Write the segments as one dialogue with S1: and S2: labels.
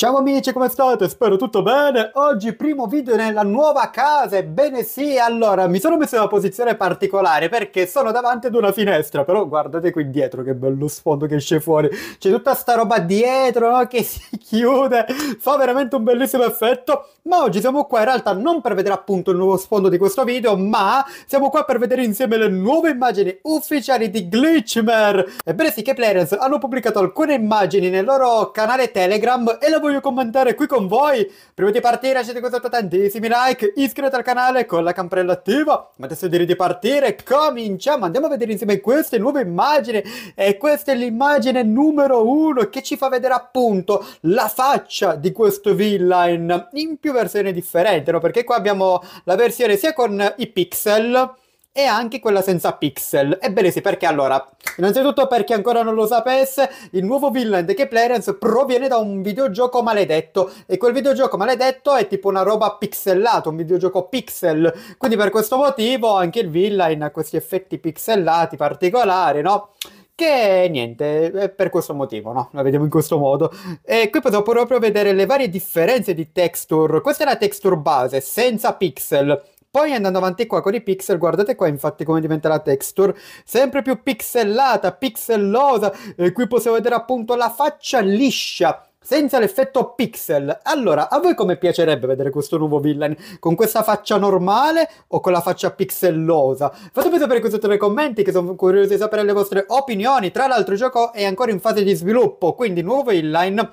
S1: Ciao amici, come state? Spero tutto bene. Oggi primo video nella nuova casa, ebbene sì, allora mi sono messo in una posizione particolare perché sono davanti ad una finestra, però guardate qui dietro che bello sfondo che esce fuori, c'è tutta sta roba dietro no? che si chiude, fa veramente un bellissimo effetto, ma oggi siamo qua in realtà non per vedere appunto il nuovo sfondo di questo video, ma siamo qua per vedere insieme le nuove immagini ufficiali di Glitchmer. Ebbene sì, che players hanno pubblicato alcune immagini nel loro canale Telegram e la voglio voglio commentare qui con voi. Prima di partire lasciate questo tantissimi like, iscrivetevi al canale con la campanella attiva. Ma adesso direi di partire, cominciamo, andiamo a vedere insieme queste nuove immagini. E questa è l'immagine numero uno che ci fa vedere appunto la faccia di questo villain in più versioni differenti, no? Perché qua abbiamo la versione sia con i pixel e anche quella senza pixel. Ebbene sì, perché allora, innanzitutto per chi ancora non lo sapesse, il nuovo villain di Playerance proviene da un videogioco maledetto e quel videogioco maledetto è tipo una roba pixellata, un videogioco pixel. Quindi per questo motivo anche il villain ha questi effetti pixellati particolari, no? che niente, è per questo motivo, no? La vediamo in questo modo. E qui possiamo proprio vedere le varie differenze di texture. Questa è la texture base, senza pixel. Poi andando avanti qua con i pixel, guardate qua infatti come diventa la texture, sempre più pixellata, pixellosa, e qui possiamo vedere appunto la faccia liscia senza l'effetto pixel. Allora, a voi come piacerebbe vedere questo nuovo villain? Con questa faccia normale o con la faccia pixellosa? Fatemi sapere qui sotto nei commenti che sono curioso di sapere le vostre opinioni. Tra l'altro il gioco è ancora in fase di sviluppo, quindi nuovo villain.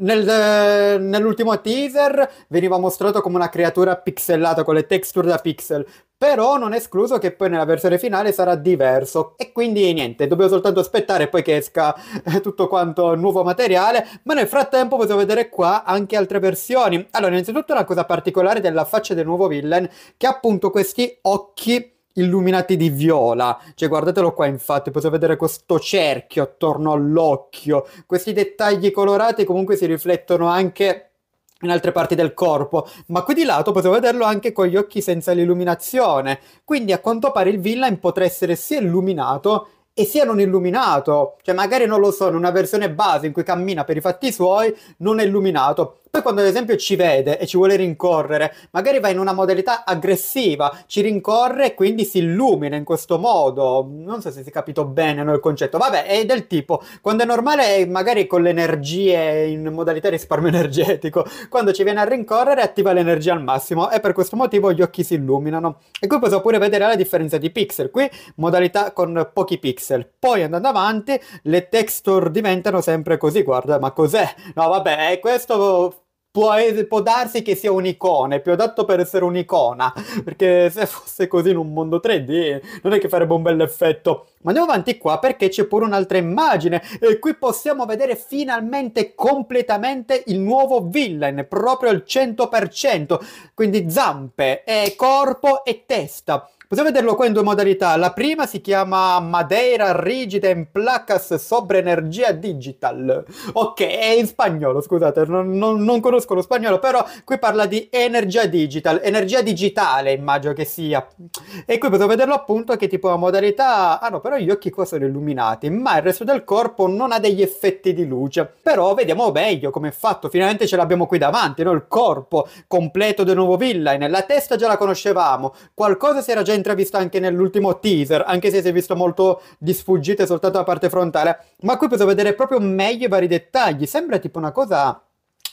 S1: Nel, eh, nell'ultimo teaser veniva mostrato come una creatura pixellata con le texture da pixel però non è escluso che poi nella versione finale sarà diverso e quindi niente, dobbiamo soltanto aspettare poi che esca eh, tutto quanto nuovo materiale, ma nel frattempo possiamo vedere qua anche altre versioni. Allora, innanzitutto una cosa particolare della faccia del nuovo villain che ha appunto questi occhi illuminati di viola. Cioè, guardatelo qua, infatti, potete vedere questo cerchio attorno all'occhio. Questi dettagli colorati comunque si riflettono anche in altre parti del corpo, ma qui di lato potevo vederlo anche con gli occhi senza l'illuminazione, quindi a quanto pare il villain potrà essere sia illuminato e sia non illuminato, cioè magari non lo so, in una versione base in cui cammina per i fatti suoi non è illuminato, poi quando ad esempio ci vede e ci vuole rincorrere, magari va in una modalità aggressiva, ci rincorre e quindi si illumina in questo modo. Non so se si è capito bene no, il concetto. Vabbè, è del tipo, quando è normale magari con le energie in modalità risparmio energetico, quando ci viene a rincorrere attiva l'energia al massimo e per questo motivo gli occhi si illuminano. E qui possiamo pure vedere la differenza di pixel, qui modalità con pochi pixel. Poi andando avanti le texture diventano sempre così, guarda, ma cos'è? No vabbè, è questo può, può darsi che sia un'icona, è più adatto per essere un'icona, perché se fosse così in un mondo 3D non è che farebbe un bel effetto. Ma andiamo avanti qua perché c'è pure un'altra immagine e qui possiamo vedere finalmente completamente il nuovo villain, proprio al 100%, quindi zampe, e eh, corpo e testa. Possiamo vederlo qua in due modalità. La prima si chiama Madeira Rigida in Placas Sobre Energia Digital. Ok, è in spagnolo, scusate, non, non, non, conosco lo spagnolo, però qui parla di energia digital, energia digitale immagino che sia. E qui possiamo vederlo appunto che tipo la modalità... Ah no, però gli occhi qua sono illuminati, ma il resto del corpo non ha degli effetti di luce. Però vediamo meglio come è fatto, finalmente ce l'abbiamo qui davanti, no? Il corpo completo del nuovo villain, la testa già la conoscevamo. Qualcosa si era già intravista anche nell'ultimo teaser, anche se si è visto molto di sfuggite soltanto la parte frontale, ma qui posso vedere proprio meglio i vari dettagli, sembra tipo una cosa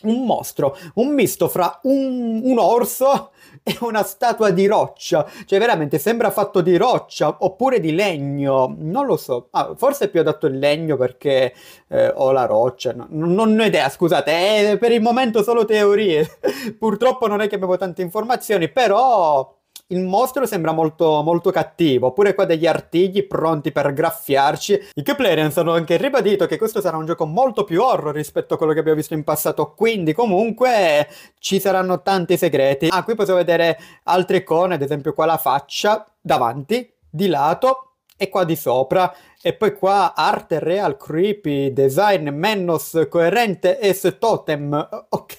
S1: un mostro, un misto fra un, un, orso e una statua di roccia, cioè veramente sembra fatto di roccia oppure di legno, non lo so, ah, forse è più adatto il legno perché eh, ho la roccia, no, non ho idea, scusate, eh, per il momento solo teorie, purtroppo non è che abbiamo tante informazioni, però il mostro sembra molto, molto cattivo, oppure qua degli artigli pronti per graffiarci. I Keplerians hanno anche ribadito che questo sarà un gioco molto più horror rispetto a quello che abbiamo visto in passato, quindi comunque ci saranno tanti segreti. Ah, qui possiamo vedere altre icone, ad esempio qua la faccia, davanti, di lato e qua di sopra. E poi qua arte real, creepy, design, menos, coerente, es totem. Ok,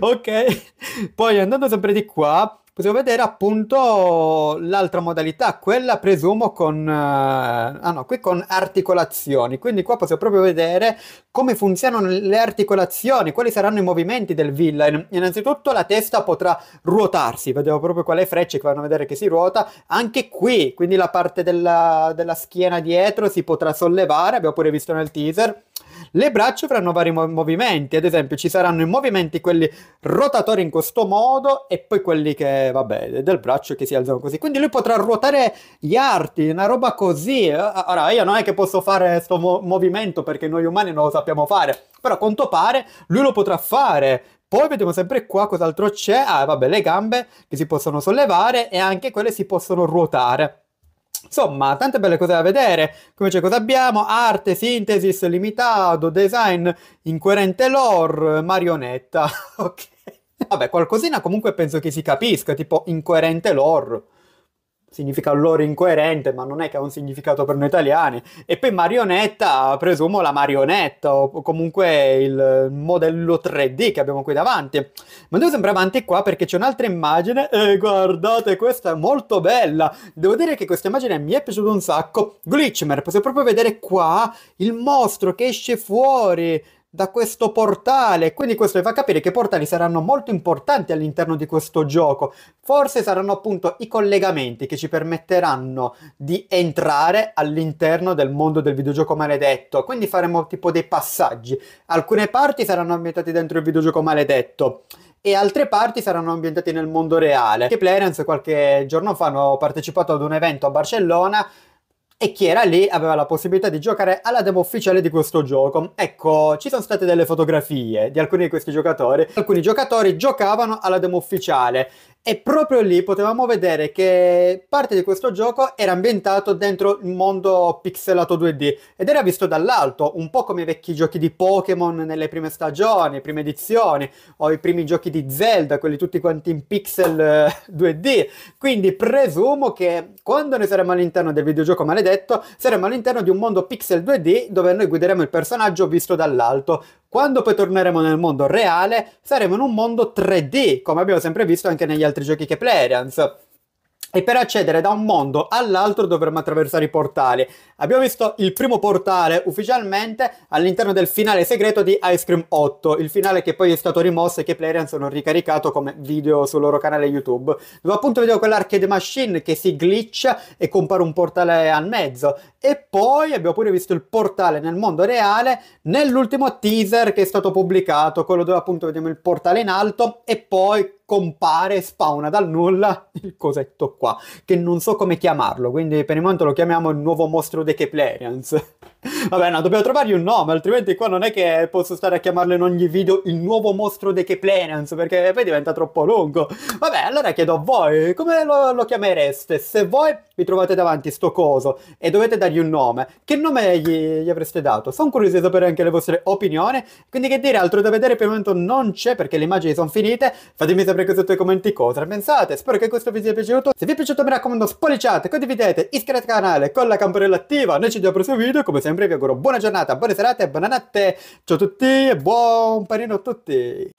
S1: ok. Poi andando sempre di qua possiamo vedere appunto l'altra modalità, quella presumo con, uh, ah no, qui con articolazioni, quindi qua possiamo proprio vedere come funzionano le articolazioni, quali saranno i movimenti del villain. Innanzitutto la testa potrà ruotarsi, vedevo proprio quelle frecce che vanno a vedere che si ruota, anche qui, quindi la parte della, della schiena dietro si potrà sollevare, abbiamo pure visto nel teaser le braccia avranno vari mo- movimenti, ad esempio ci saranno i movimenti quelli rotatori in questo modo e poi quelli che, vabbè, del braccio che si alzano così. Quindi lui potrà ruotare gli arti, una roba così. Eh, ora, io non è che posso fare questo mo- movimento perché noi umani non lo sappiamo fare, però a quanto pare lui lo potrà fare. Poi vediamo sempre qua cos'altro c'è. Ah, vabbè, le gambe che si possono sollevare e anche quelle si possono ruotare. Insomma, tante belle cose da vedere. Come c'è, cosa abbiamo? Arte, sintesis, limitato, design, incoerente lore, marionetta. ok. Vabbè, qualcosina comunque penso che si capisca, tipo incoerente lore significa loro incoerente, ma non è che ha un significato per noi italiani. E poi marionetta, presumo la marionetta, o comunque il modello 3D che abbiamo qui davanti. Ma andiamo sempre avanti qua perché c'è un'altra immagine, e guardate, questa è molto bella. Devo dire che questa immagine mi è piaciuta un sacco. Glitchmer, possiamo proprio vedere qua il mostro che esce fuori da questo portale. Quindi questo vi fa capire che i portali saranno molto importanti all'interno di questo gioco. Forse saranno appunto i collegamenti che ci permetteranno di entrare all'interno del mondo del videogioco maledetto. Quindi faremo tipo dei passaggi. Alcune parti saranno ambientate dentro il videogioco maledetto e altre parti saranno ambientate nel mondo reale. Che Clarence qualche giorno fa hanno partecipato ad un evento a Barcellona e chi era lì aveva la possibilità di giocare alla demo ufficiale di questo gioco. Ecco, ci sono state delle fotografie di alcuni di questi giocatori. Alcuni giocatori giocavano alla demo ufficiale e proprio lì potevamo vedere che parte di questo gioco era ambientato dentro il mondo pixelato 2D ed era visto dall'alto, un po' come i vecchi giochi di Pokémon nelle prime stagioni, prime edizioni, o i primi giochi di Zelda, quelli tutti quanti in pixel eh, 2D. Quindi presumo che quando noi saremo all'interno del videogioco maledetto, saremo all'interno di un mondo pixel 2D dove noi guideremo il personaggio visto dall'alto. Quando poi torneremo nel mondo reale, saremo in un mondo 3D, come abbiamo sempre visto anche negli altri giochi che Playarians. E per accedere da un mondo all'altro dovremo attraversare i portali. Abbiamo visto il primo portale ufficialmente all'interno del finale segreto di Ice Cream 8, il finale che poi è stato rimosso e che Playrians hanno ricaricato come video sul loro canale YouTube, dove appunto vediamo quell'arcade machine che si glitch e compare un portale al mezzo. E poi abbiamo pure visto il portale nel mondo reale nell'ultimo teaser che è stato pubblicato, quello dove appunto vediamo il portale in alto e poi compare, spawna dal nulla il cosetto qua, che non so come chiamarlo, quindi per il momento lo chiamiamo il nuovo mostro dei Keplerians. Vabbè, no, dobbiamo trovargli un nome, altrimenti qua non è che posso stare a chiamarlo in ogni video il nuovo mostro dei Keplenans, perché poi diventa troppo lungo. Vabbè, allora chiedo a voi, come lo, lo chiamereste? Se voi vi trovate davanti sto coso e dovete dargli un nome, che nome gli, gli avreste dato? Sono curioso di sapere anche le vostre opinioni, quindi che dire, altro da vedere per il momento non c'è perché le immagini sono finite. Fatemi sapere qui sotto i commenti cosa ne pensate, spero che questo vi sia piaciuto. Se vi è piaciuto mi raccomando spolliciate, condividete, iscrivetevi al canale con la campanella attiva, noi ci vediamo al prossimo video, come sempre vi auguro buona giornata, buone serate, buonanotte, ciao a tutti e buon panino a tutti!